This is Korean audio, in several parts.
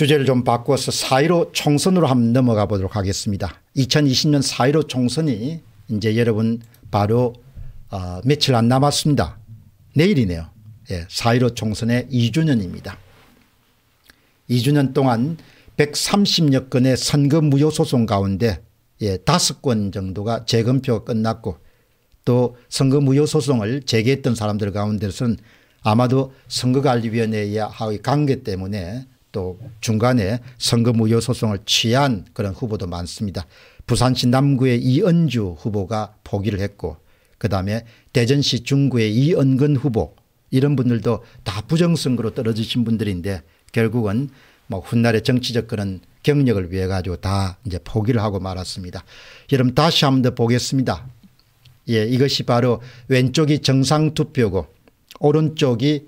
주제를 좀바꿔서4.15 총선으로 한번 넘어가 보도록 하겠습니다. 2020년 4.15 총선이 이제 여러분 바로 어, 며칠 안 남았습니다. 내일이네요. 예, 4.15 총선의 2주년입니다. 2주년 동안 130여 건의 선거 무효 소송 가운데 예, 5건 정도가 재검표가 끝났고 또 선거 무효 소송을 제기했던 사람들 가운데서는 아마도 선거관리위원회의 관계 때문에 또 중간에 선거 무효 소송을 취한 그런 후보도 많습니다. 부산시 남구의 이은주 후보가 포기를 했고 그다음에 대전시 중구의 이은근 후보 이런 분들도 다 부정선거로 떨어지신 분들인데 결국은 뭐 훗날의 정치적 그런 경력을 위해 가지고 다 이제 포기를 하고 말았습니다. 여러분 다시 한번 더 보겠습니다. 예, 이것이 바로 왼쪽이 정상투표고 오른쪽이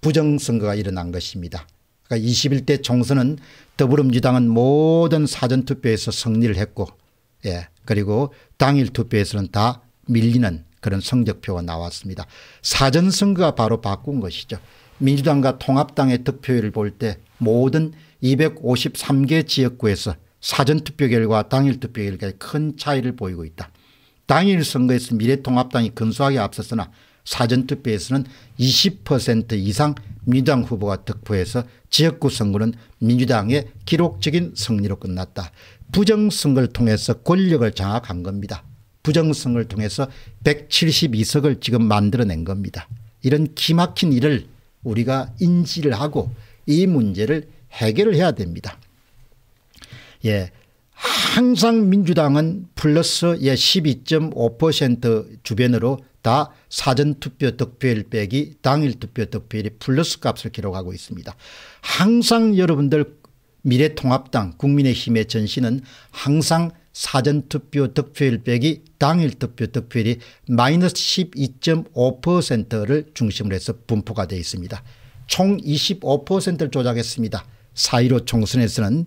부정선거가 일어난 것입니다. 그러니까 21대 총선은 더불어민주당은 모든 사전투표에서 승리를 했고 예 그리고 당일 투표에서는 다 밀리는 그런 성적표가 나왔습니다. 사전선거가 바로 바꾼 것이죠. 민주당과 통합당의 득표율을 볼 때 모든 253개 지역구에서 사전투표 결과 당일 투표 결과에 큰 차이를 보이고 있다. 당일 선거에서 미래통합당이 근소하게 앞섰으나 사전투표에서는 20% 이상 민주당 후보가 득표해서 지역구 선거는 민주당의 기록적인 승리로 끝났다. 부정선거를 통해서 권력을 장악한 겁니다. 부정선거를 통해서 172석을 지금 만들어낸 겁니다. 이런 기막힌 일을 우리가 인지를 하고 이 문제를 해결을 해야 됩니다. 예. 항상 민주당은 플러스 1 2 5 주변으로 다 사전투표 득표일 빼기 당일투표 득표일이 플러스 값을 기록하고 있습니다. 항상 여러분들 미래통합당 국민의힘의 전신은 항상 사전투표 득표일 빼기 당일투표 득표일이 마이너스 12.5%를 중심으로 해서 분포가 되어 있습니다. 총 25%를 조작했습니다. 4.15 총선에서는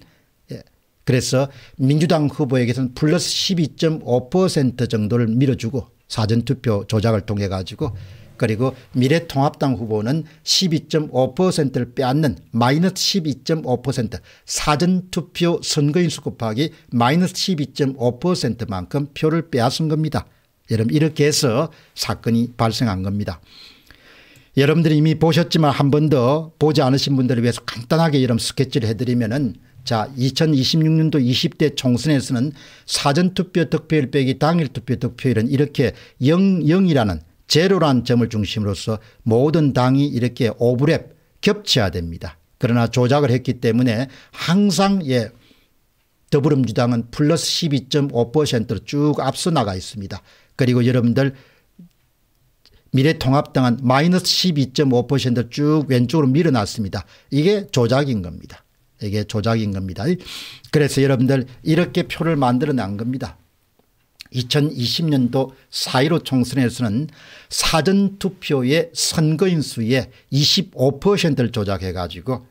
예, 그래서 민주당 후보에게서는 플러스 12.5% 정도를 밀어주고 사전투표 조작을 통해 가지고 그리고 미래통합당 후보는 12.5%를 빼앗는 마이너스 12.5% 사전투표 선거인수 곱하기 마이너스 12.5%만큼 표를 빼앗은 겁니다. 여러분 이렇게 해서 사건이 발생한 겁니다. 여러분들이 이미 보셨지만 한 번 더 보지 않으신 분들을 위해서 간단하게 이런 스케치를 해드리면은 자 2026년도 20대 총선에서는 사전투표 득표율 빼기 당일 투표 득표율은 이렇게 0, 0이라는 제로란 점을 중심으로서 모든 당이 이렇게 오브랩 겹쳐야 됩니다. 그러나 조작을 했기 때문에 항상 예 더불어민주당은 플러스 12.5%로 쭉 앞서 나가 있습니다. 그리고 여러분들 미래통합당은 마이너스 12.5%쭉 왼쪽으로 밀어놨습니다. 이게 조작인 겁니다. 이게 조작인 겁니다. 그래서 여러분들 이렇게 표를 만들어 낸 겁니다. 2020년도 4.15 총선에서는 사전투표의 선거인 수의 25%를 조작해 가지고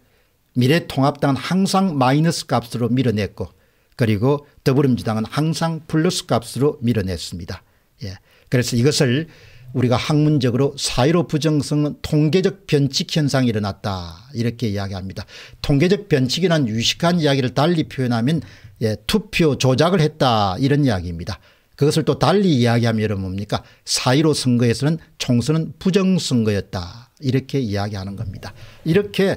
미래통합당은 항상 마이너스 값으로 밀어냈고 그리고 더불어민주당은 항상 플러스 값으로 밀어냈습니다. 예. 그래서 이것을 우리가 학문적으로 사회로 부정성은 통계적 변칙 현상이 일어났다 이렇게 이야기합니다. 통계적 변칙이란 유식한 이야기를 달리 표현하면 예, 투표 조작을 했다 이런 이야기입니다. 그것을 또 달리 이야기하면 여러분 뭡니까 사회로 선거에서는 총선은 부정선거였다 이렇게 이야기하는 겁니다. 이렇게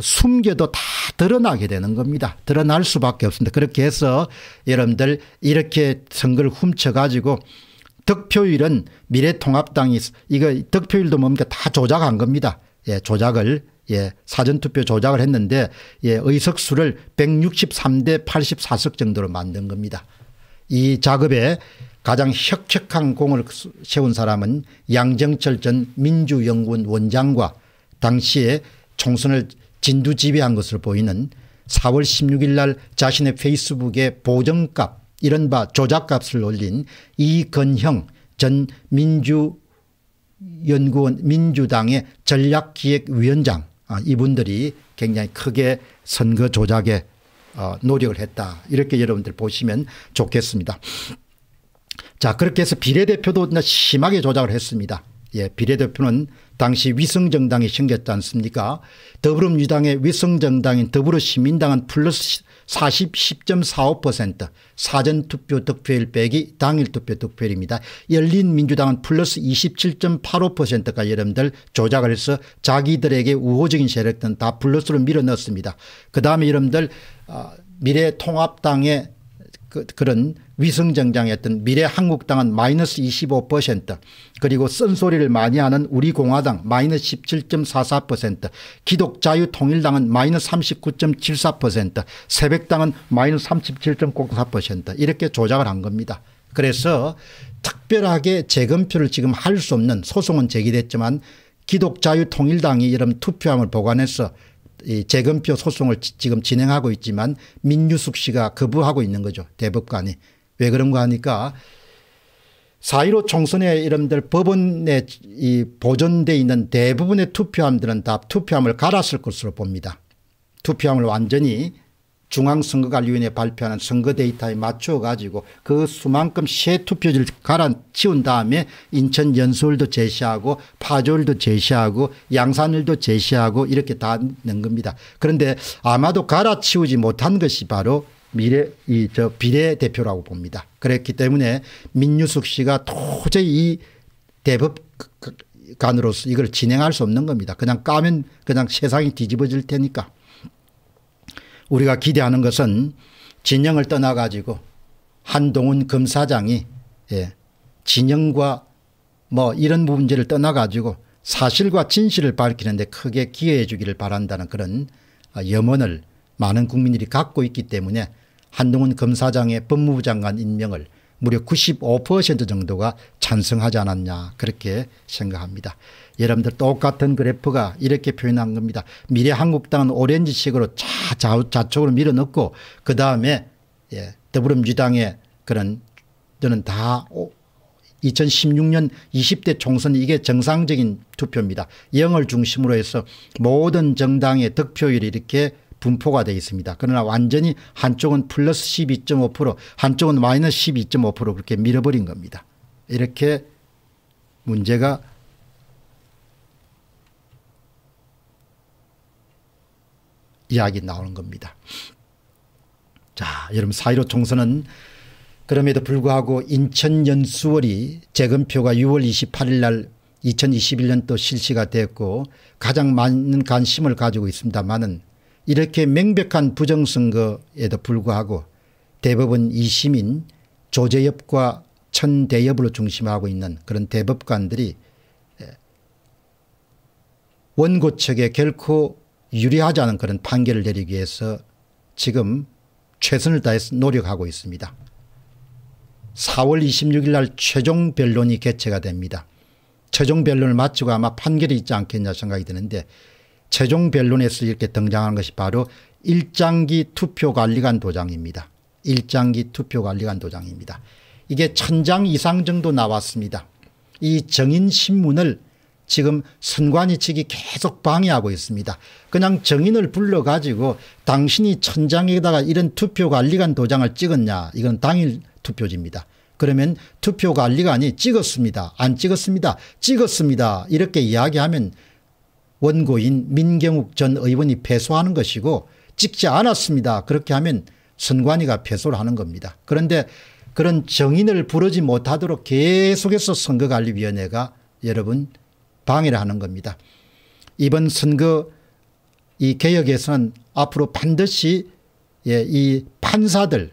숨겨도 다 드러나게 되는 겁니다. 드러날 수밖에 없습니다. 그렇게 해서 여러분들 이렇게 선거를 훔쳐가지고 득표율은 미래통합당이 이거 득표율도 뭡니까 다 조작한 겁니다. 예, 조작을 예, 사전투표 조작을 했는데 예, 의석수를 163대 84석 정도로 만든 겁니다. 이 작업에 가장 혁혁한 공을 세운 사람은 양정철 전 민주연구원 원장과 당시에 총선을 진두 지배한 것으로 보이는 4월 16일 날 자신의 페이스북에 보정값 이른바 조작값을 올린 이건형 전 민주연구원 민주당의 전략기획위원장 아, 이분들이 굉장히 크게 선거 조작에 어, 노력을 했다. 이렇게 여러분들 보시면 좋겠습니다. 자 그렇게 해서 비례대표도 심하게 조작을 했습니다. 예, 비례대표는 당시 위성정당이 생겼지 않습니까 더불어민주당의 위성정당인 더불어시민당은 플러스 40, 4 5 사전투표 득표율 빼기 당일투표 득표율입니다. 열린민주당은 플러스 27.85%가 여러분들 조작을 해서 자기들에게 우호적인 세력들은 다 플러스로 밀어넣었습니다. 그 다음에 여러분들 아, 미래통합당의 그, 그런 위성정장했던 미래 한국당은 마이너스 25% 그리고 쓴소리를 많이 하는 우리공화당 마이너스 17.44% 기독자유통일당은 마이너스 39.74% 새벽당은 마이너스 37.04% 이렇게 조작을 한 겁니다. 그래서 특별하게 재검표를 지금 할 수 없는 소송은 제기됐지만 기독자유통일당이 이런 투표함을 보관해서 이 재검표 소송을 지금 진행하고 있지만 민유숙 씨가 거부하고 있는 거죠. 대법관이. 왜 그런가 하니까 4.15 총선에 이름들 법원에 이 보존돼 있는 대부분의 투표함들은 다 투표함을 갈았을 것으로 봅니다. 투표함을 완전히 중앙선거관리위원회 발표하는 선거 데이터에 맞춰 가지고 그 수만큼 새 투표지를 갈아치운 다음에 인천 연수을도 제시하고 파주율도 제시하고 양산율도 제시하고 이렇게 다 넣은 겁니다. 그런데 아마도 갈아치우지 못한 것이 바로 미래 이 저 비례대표라고 봅니다. 그렇기 때문에 민유숙 씨가 도저히 이 대법 관으로서 그, 그, 이걸 진행할 수 없는 겁니다. 그냥 까면 그냥 세상이 뒤집어질 테니까. 우리가 기대하는 것은 진영을 떠나가지고 한동훈 검사장이 예, 진영과 뭐 이런 문제를 떠나가지고 사실과 진실을 밝히는데 크게 기여해 주기를 바란다는 그런 아, 염원을 많은 국민들이 갖고 있기 때문에 한동훈 검사장의 법무부 장관 임명을 무려 95% 정도가 찬성하지 않았냐 그렇게 생각합니다. 여러분들 똑같은 그래프가 이렇게 표현한 겁니다. 미래한국당은 오렌지식으로 좌측으로 밀어넣고 그 다음에 예, 더불어민주당의 그런 저는 다 2016년 20대 총선 이게 정상적인 투표입니다. 영을 중심으로 해서 모든 정당의 득표율이 이렇게 분포가 되어 있습니다. 그러나 완전히 한쪽은 플러스 12.5% 한쪽은 마이너스 12.5% 그렇게 밀어버린 겁니다. 이렇게 문제가 이야기 나오는 겁니다. 자, 여러분 사이로 총선은 그럼에도 불구하고 인천 연수월이 재검표가 6월 28일 날 2021년도 실시가 됐고 가장 많은 관심을 가지고 있습니다만은 이렇게 명백한 부정선거에도 불구하고 대법원 2심인 조재엽과 천대엽으로 중심하고 있는 그런 대법관들이 원고 측에 결코 유리하지 않은 그런 판결을 내리기 위해서 지금 최선을 다해서 노력하고 있습니다. 4월 26일 날 최종 변론이 개최가 됩니다. 최종 변론을 마치고 아마 판결이 있지 않겠냐 생각이 드는데 최종 변론에서 이렇게 등장하는 것이 바로 일장기 투표관리관 도장입니다. 일장기 투표관리관 도장입니다. 이게 천장 이상 정도 나왔습니다. 이 정인신문을 지금 선관위 측이 계속 방해하고 있습니다. 그냥 정인을 불러가지고 당신이 천장에다가 이런 투표관리관 도장을 찍었냐 이건 당일 투표지입니다. 그러면 투표관리관이 찍었습니다. 안 찍었습니다. 찍었습니다. 이렇게 이야기하면 원고인 민경욱 전 의원이 패소하는 것이고 찍지 않았습니다. 그렇게 하면 선관위가 패소를 하는 겁니다. 그런데 그런 정인을 부르지 못하도록 계속해서 선거관리위원회가 여러분 방해를 하는 겁니다. 이번 선거 이 개혁에서는 앞으로 반드시 예, 이 판사들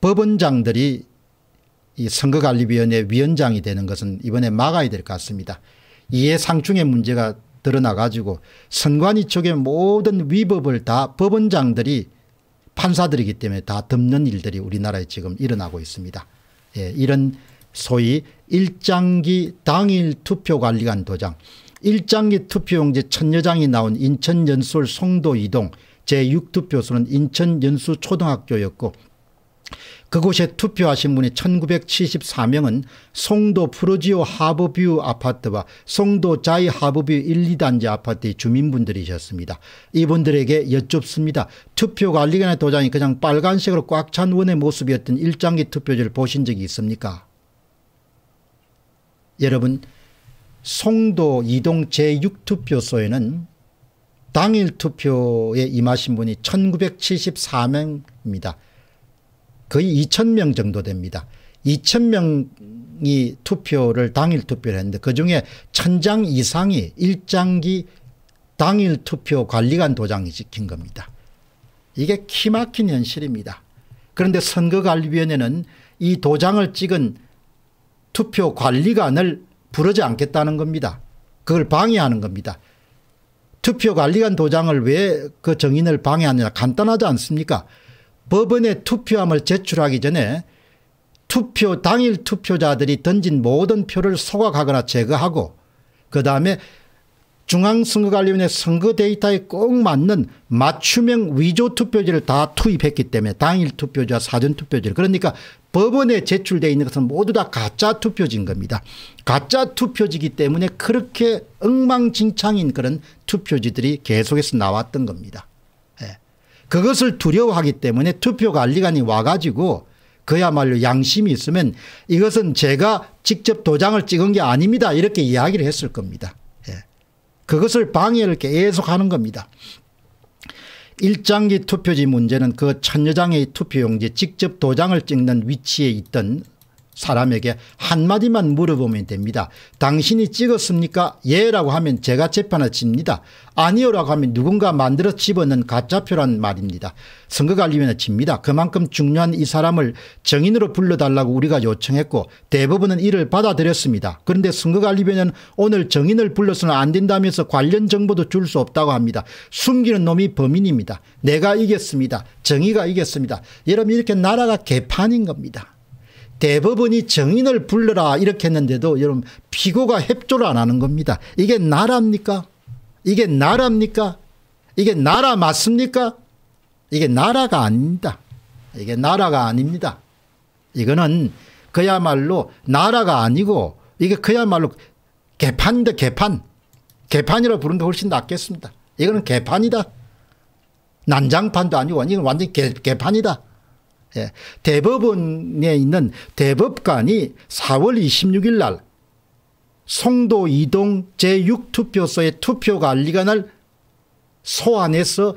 법원장들이 이 선거관리위원회 위원장이 되는 것은 이번에 막아야 될 것 같습니다. 이해상충의 문제가 드러나 가지고 선관위 쪽의 모든 위법을 다 법원장들이 판사들이기 때문에 다 덮는 일들이 우리나라에 지금 일어나고 있습니다. 예, 이런 소위 일장기 당일 투표관리관 도장 일장기 투표용지 천여장이 나온 인천 연수울 송도 이동 제6투표소는 인천 연수 초등학교였고 그곳에 투표하신 분이 1974명은 송도 프로지오 하버뷰 아파트와 송도 자이 하버뷰 1, 2단지 아파트의 주민분들이셨습니다. 이분들에게 여쭙습니다. 투표관리관의 도장이 그냥 빨간색으로 꽉 찬 원의 모습이었던 일장기 투표지를 보신 적이 있습니까? 여러분 송도 이동 제6투표소에는 당일 투표에 임하신 분이 1974명입니다. 거의 2,000명 정도 됩니다. 2,000명이 투표를 당일 투표를 했는데 그 중에 천장 이상이 일장기 당일 투표 관리관 도장이 찍힌 겁니다. 이게 키막힌 현실입니다. 그런데 선거관리위원회는 이 도장을 찍은 투표 관리관을 부르지 않겠다는 겁니다. 그걸 방해하는 겁니다. 투표 관리관 도장을 왜 그 정인을 방해하느냐 간단하지 않습니까? 법원에 투표함을 제출하기 전에 투표 당일 투표자들이 던진 모든 표를 소각하거나 제거하고 그 다음에 중앙선거관리위원회 선거 데이터에 꼭 맞는 맞춤형 위조 투표지를 다 투입했기 때문에 당일 투표자 사전 투표지를 그러니까 법원에 제출되어 있는 것은 모두 다 가짜 투표지인 겁니다. 가짜 투표지기 때문에 그렇게 엉망진창인 그런 투표지들이 계속해서 나왔던 겁니다. 그것을 두려워하기 때문에 투표 관리관이 와가지고 그야말로 양심이 있으면 이것은 제가 직접 도장을 찍은 게 아닙니다. 이렇게 이야기를 했을 겁니다. 예. 그것을 방해를 계속 하는 겁니다. 일장기 투표지 문제는 그 천여 장의 투표용지 직접 도장을 찍는 위치에 있던 사람에게 한마디만 물어보면 됩니다. 당신이 찍었습니까? 예 라고 하면 제가 재판을 칩니다. 아니요 라고 하면 누군가 만들어 집어넣은 가짜표란 말입니다. 선거관리위원회 칩니다. 그만큼 중요한 이 사람을 정인으로 불러달라고 우리가 요청했고 대부분은 이를 받아들였습니다. 그런데 선거관리위원회는 오늘 정인을 불러서는 안 된다면서 관련 정보도 줄 수 없다고 합니다. 숨기는 놈이 범인입니다. 내가 이겼습니다. 정의가 이겼습니다. 여러분 이렇게 나라가 개판인 겁니다. 대법원이 정인을 불러라 이렇게 했는데도 여러분 피고가 협조를 안 하는 겁니다. 이게 나라입니까? 이게 나라입니까? 이게 나라 맞습니까? 이게 나라가 아닙니다. 이게 나라가 아닙니다. 이거는 그야말로 나라가 아니고 이게 그야말로 개판인데 개판. 개판이라고 부르는 게 훨씬 낫겠습니다. 이거는 개판이다. 난장판도 아니고 이건 완전 개, 개판이다. 예. 대법원에 있는 대법관이 4월 26일 날 송도 이동 제6투표소의 투표 관리가 날 소환해서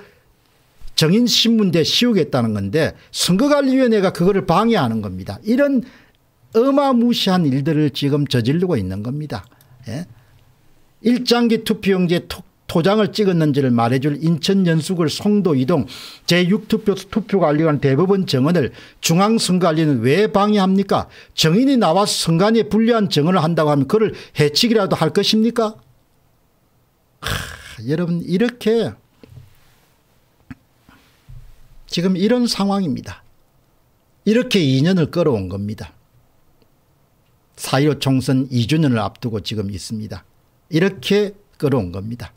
정인신문대 씌우겠다는 건데 선거관리위원회가 그거를 방해하는 겁니다. 이런 어마무시한 일들을 지금 저지르고 있는 겁니다. 예? 일장기 투표용지에 토장을 찍었는지를 말해줄 인천연수구 송도 이동 제6투표 투표관리관 대법원 정언을 중앙선관위는 왜 방해합니까? 정인이 나와 선관위에 불리한 정언을 한다고 하면 그를 해치기라도 할 것입니까? 하, 여러분 이렇게 지금 이런 상황입니다. 이렇게 2년을 끌어온 겁니다. 4.15 총선 2주년을 앞두고 지금 있습니다. 이렇게 끌어온 겁니다.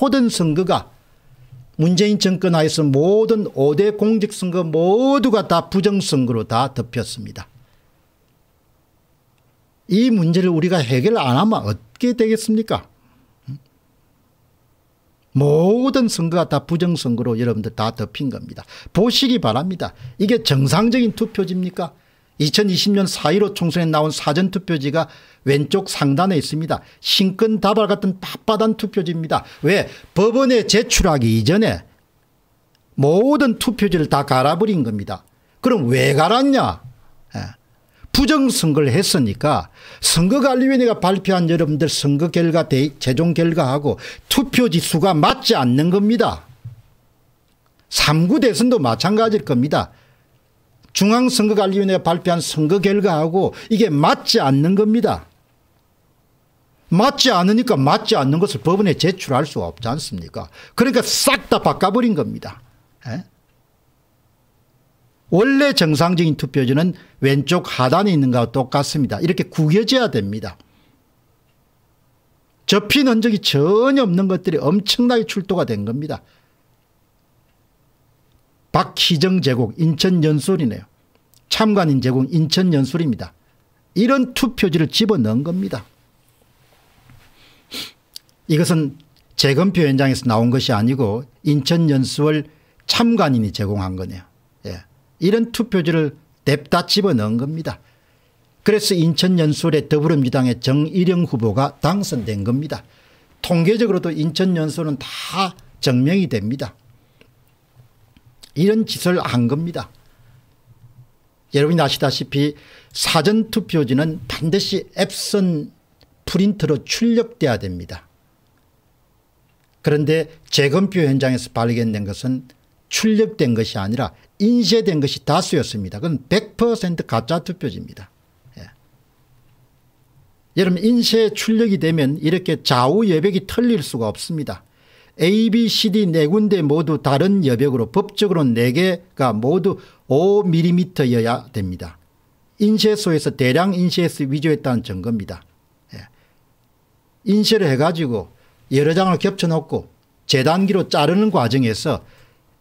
모든 선거가 문재인 정권 하에서 모든 5대 공직선거 모두가 다 부정선거로 다 덮였습니다. 이 문제를 우리가 해결 안 하면 어떻게 되겠습니까? 모든 선거가 다 부정선거로 여러분들 다 덮인 겁니다. 보시기 바랍니다. 이게 정상적인 투표지입니까? 2020년 4.15 총선에 나온 사전투표지가 왼쪽 상단에 있습니다. 신권다발 같은 빳빳한 투표지입니다. 왜? 법원에 제출하기 이전에 모든 투표지를 다 갈아버린 겁니다. 그럼 왜 갈았냐? 예. 부정선거를 했으니까 선거관리위원회가 발표한 여러분들 선거 결과 재종 결과하고 투표지 수가 맞지 않는 겁니다. 3구 대선도 마찬가지일 겁니다. 중앙선거관리위원회가 발표한 선거 결과하고 이게 맞지 않는 겁니다. 맞지 않으니까 맞지 않는 것을 법원에 제출할 수 없지 않습니까? 그러니까 싹 다 바꿔버린 겁니다. 에? 예? 원래 정상적인 투표지는 왼쪽 하단에 있는 것과 똑같습니다. 이렇게 구겨져야 됩니다. 접힌 흔적이 전혀 없는 것들이 엄청나게 출토가 된 겁니다. 박희정 제국 인천 연술이네요. 참관인 제국 인천 연술입니다. 이런 투표지를 집어넣은 겁니다. 이것은 재검표 현장에서 나온 것이 아니고 인천 연수를 참관인이 제공한 거네요. 예. 이런 투표지를 냅다 집어넣은 겁니다. 그래서 인천 연수의 더불어민주당의 정일영 후보가 당선된 겁니다. 통계적으로도 인천 연수는 다 증명이 됩니다. 이런 짓을 한 겁니다. 여러분이 아시다시피 사전투표지는 반드시 앱선 프린트로 출력돼야 됩니다. 그런데 재검표 현장에서 발견된 것은 출력된 것이 아니라 인쇄된 것이 다수였습니다. 그건 100% 가짜 투표지입니다. 예. 여러분 인쇄 출력이 되면 이렇게 좌우 여백이 털릴 수가 없습니다. A, B, C, D 네 군데 모두 다른 여백으로 법적으로는 4개가 모두 5mm여야 됩니다. 인쇄소에서 대량 인쇄해서 위조했다는 증거입니다. 예. 인쇄를 해가지고 여러 장을 겹쳐놓고 재단기로 자르는 과정에서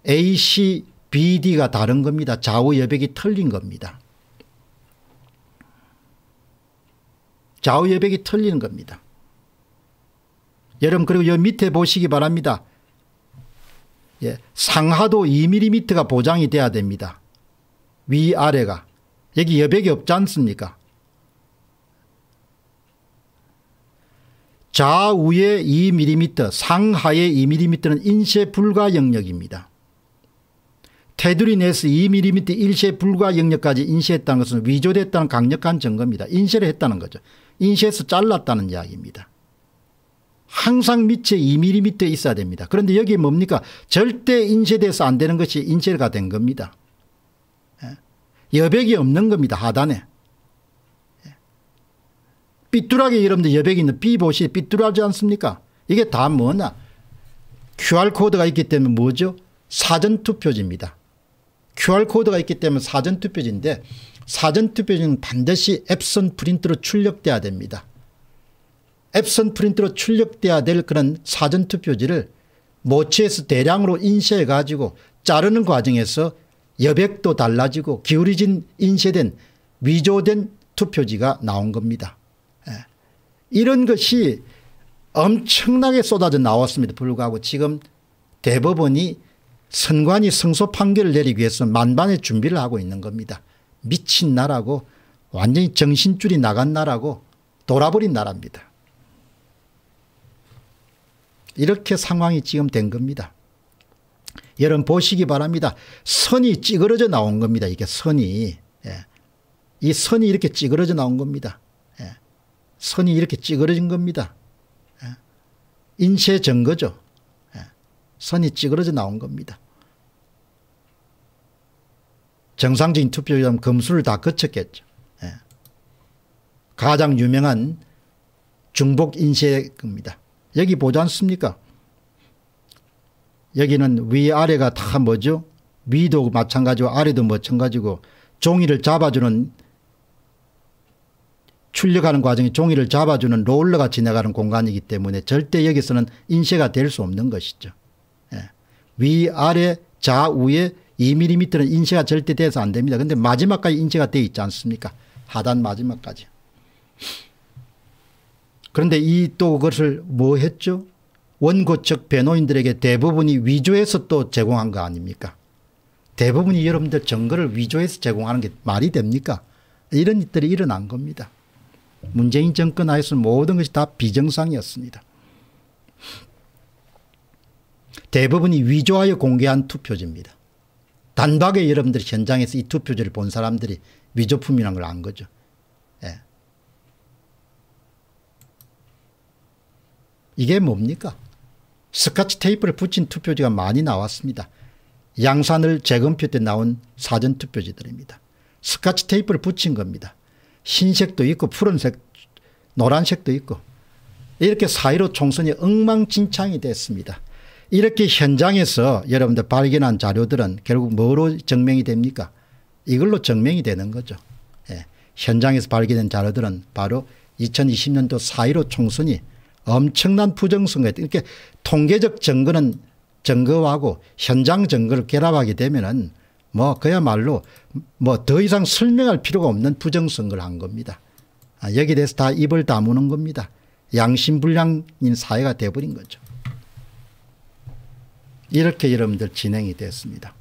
A, C, B, D가 다른 겁니다. 좌우 여백이 틀린 겁니다. 좌우 여백이 틀리는 겁니다. 여러분 그리고 여 밑에 보시기 바랍니다. 예, 상하도 2mm가 보장이 돼야 됩니다. 위아래가. 여기 여백이 없지 않습니까? 좌우의 2mm, 상하의 2mm는 인쇄 불가 영역입니다. 테두리내에서 2mm 일쇄 불가 영역까지 인쇄했다는 것은 위조됐다는 강력한 증거입니다. 인쇄를 했다는 거죠. 인쇄해서 잘랐다는 이야기입니다. 항상 밑에 2mm 있어야 됩니다. 그런데 여기 뭡니까 절대 인쇄돼서 안 되는 것이 인쇄가 된 겁니다. 예. 여백이 없는 겁니다. 하단에. 예. 삐뚤하게 여러분들 여백이 있는 B 보시 삐뚤하지 않습니까? 이게 다 뭐냐? QR코드가 있기 때문에 뭐죠? 사전투표지입니다. QR코드가 있기 때문에 사전투표지인데 사전투표지는 반드시 앱선 프린트로 출력돼야 됩니다. 앱선 프린트로 출력돼야 될 그런 사전투표지를 모체에서 대량으로 인쇄해 가지고 자르는 과정에서 여백도 달라지고 기울어진 인쇄된 위조된 투표지가 나온 겁니다. 예. 이런 것이 엄청나게 쏟아져 나왔습니다. 불구하고 지금 대법원이 선관위 승소 판결을 내리기 위해서 만반의 준비를 하고 있는 겁니다. 미친 나라고 완전히 정신줄이 나간 나라고 돌아버린 나라입니다. 이렇게 상황이 지금 된 겁니다. 여러분 보시기 바랍니다. 선이 찌그러져 나온 겁니다. 이게 선이. 예. 이 선이 이렇게 찌그러져 나온 겁니다. 예. 선이 이렇게 찌그러진 겁니다. 예. 인쇄 증거죠. 예. 선이 찌그러져 나온 겁니다. 정상적인 투표자면 검수를 다 거쳤겠죠. 예. 가장 유명한 중복 인쇄입니다. 여기 보지 않습니까? 여기는 위아래가 다 뭐죠? 위도 마찬가지고 아래도 마찬가지고 종이를 잡아주는 출력하는 과정에 종이를 잡아주는 롤러가 지나가는 공간이기 때문에 절대 여기서는 인쇄가 될 수 없는 것이죠. 예. 위아래 좌우에 2mm는 인쇄가 절대 돼서 안 됩니다. 근데 마지막까지 인쇄가 돼 있지 않습니까? 하단 마지막까지. 그런데 이 또 그것을 뭐 했죠? 원고 측 변호인들에게 대부분이 위조해서 또 제공한 거 아닙니까? 대부분이 여러분들 증거를 위조해서 제공하는 게 말이 됩니까? 이런 일들이 일어난 겁니다. 문재인 정권 하에서 모든 것이 다 비정상이었습니다. 대부분이 위조하여 공개한 투표지입니다. 단박에 여러분들이 현장에서 이 투표지를 본 사람들이 위조품이라는 걸 안 거죠. 예. 이게 뭡니까? 스카치 테이프를 붙인 투표지가 많이 나왔습니다. 양산을 재검표 때 나온 사전 투표지들입니다. 스카치 테이프를 붙인 겁니다. 흰색도 있고 푸른색, 노란색도 있고 이렇게 사1 5 총선이 엉망진창이 됐습니다. 이렇게 현장에서 여러분들 발견한 자료들은 결국 뭐로 증명이 됩니까? 이걸로 증명이 되는 거죠. 예. 현장에서 발견된 자료들은 바로 2020년도 사1 5 총선이 엄청난 부정선거 이렇게 통계적 증거는 증거하고 현장 증거를 결합하게 되면은 뭐 그야말로 뭐 더 이상 설명할 필요가 없는 부정선거를 한 겁니다. 아, 여기 대해서 다 입을 다무는 겁니다. 양심불량인 사회가 돼버린 거죠. 이렇게 여러분들 진행이 됐습니다.